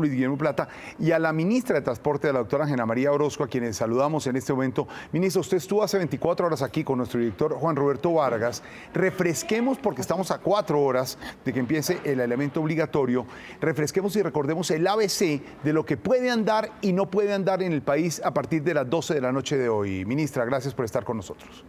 Luis Guillermo Plata, y a la ministra de Transporte, la doctora Angela María Orozco, a quienes saludamos en este momento. Ministra, usted estuvo hace 24 horas aquí con nuestro director Juan Roberto Vargas. Refresquemos, porque estamos a cuatro horas de que empiece el elemento obligatorio, refresquemos y recordemos el ABC de lo que puede andar y no puede andar en el país a partir de las 12 de la noche de hoy. Ministra, gracias por estar con nosotros.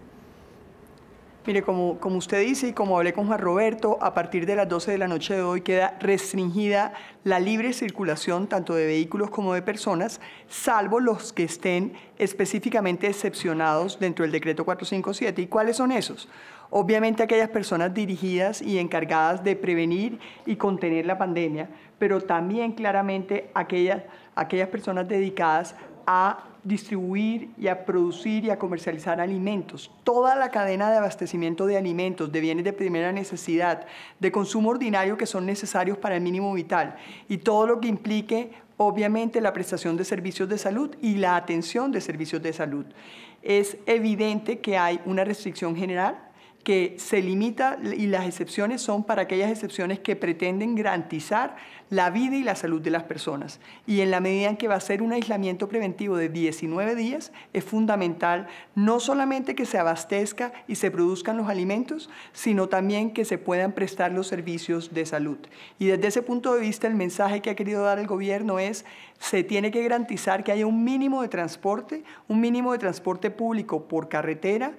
Mire, como, usted dice y como hablé con Juan Roberto, a partir de las 12 de la noche de hoy queda restringida la libre circulación tanto de vehículos como de personas, salvo los que estén específicamente excepcionados dentro del decreto 457. ¿Y cuáles son esos? Obviamente aquellas personas dirigidas y encargadas de prevenir y contener la pandemia, pero también claramente aquellas, aquellas personas dedicadas a distribuir y a producir y a comercializar alimentos. Toda la cadena de abastecimiento de alimentos, de bienes de primera necesidad, de consumo ordinario que son necesarios para el mínimo vital y todo lo que implique obviamente la prestación de servicios de salud y la atención de servicios de salud. Es evidente que hay una restricción general que se limita y las excepciones son para aquellas excepciones que pretenden garantizar la vida y la salud de las personas. Y en la medida en que va a ser un aislamiento preventivo de 19 días, es fundamental no solamente que se abastezca y se produzcan los alimentos, sino también que se puedan prestar los servicios de salud. Y desde ese punto de vista, el mensaje que ha querido dar el gobierno es, se tiene que garantizar que haya un mínimo de transporte, un mínimo de transporte público por carretera,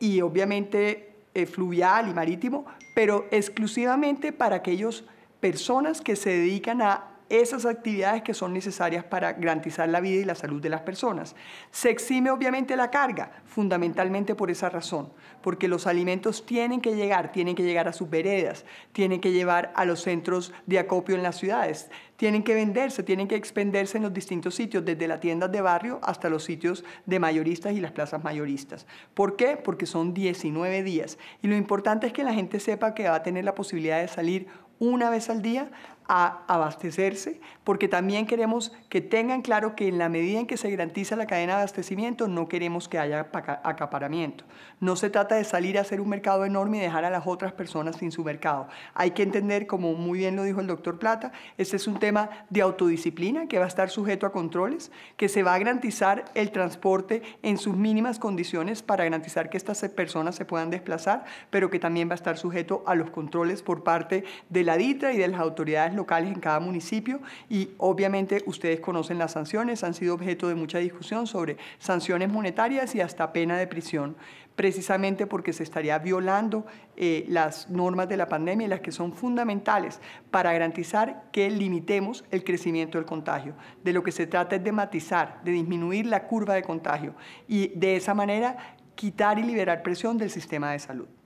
y obviamente eh, fluvial y marítimo, pero exclusivamente para aquellas personas que se dedican a esas actividades que son necesarias para garantizar la vida y la salud de las personas. Se exime obviamente la carga, fundamentalmente por esa razón, porque los alimentos tienen que llegar, tienen que llegar a sus veredas, tienen que llevar a los centros de acopio en las ciudades, tienen que venderse, tienen que expenderse en los distintos sitios, desde las tiendas de barrio hasta los sitios de mayoristas y las plazas mayoristas. ¿Por qué? Porque son 19 días. Y lo importante es que la gente sepa que va a tener la posibilidad de salir una vez al día a abastecerse, porque también queremos que tengan claro que en la medida en que se garantiza la cadena de abastecimiento, no queremos que haya acaparamiento. No se trata de salir a hacer un mercado enorme y dejar a las otras personas sin su mercado. Hay que entender, como muy bien lo dijo el doctor Plata, este es un tema de autodisciplina que va a estar sujeto a controles, que se va a garantizar el transporte en sus mínimas condiciones para garantizar que estas personas se puedan desplazar, pero que también va a estar sujeto a los controles por parte de la DITRA y de las autoridades locales en cada municipio y obviamente ustedes conocen las sanciones, han sido objeto de mucha discusión sobre sanciones monetarias y hasta pena de prisión, precisamente porque se estaría violando eh, las normas de la pandemia y las que son fundamentales para garantizar que limitemos el crecimiento del contagio. De lo que se trata es de matizar, de disminuir la curva de contagio y de esa manera quitar y liberar presión del sistema de salud.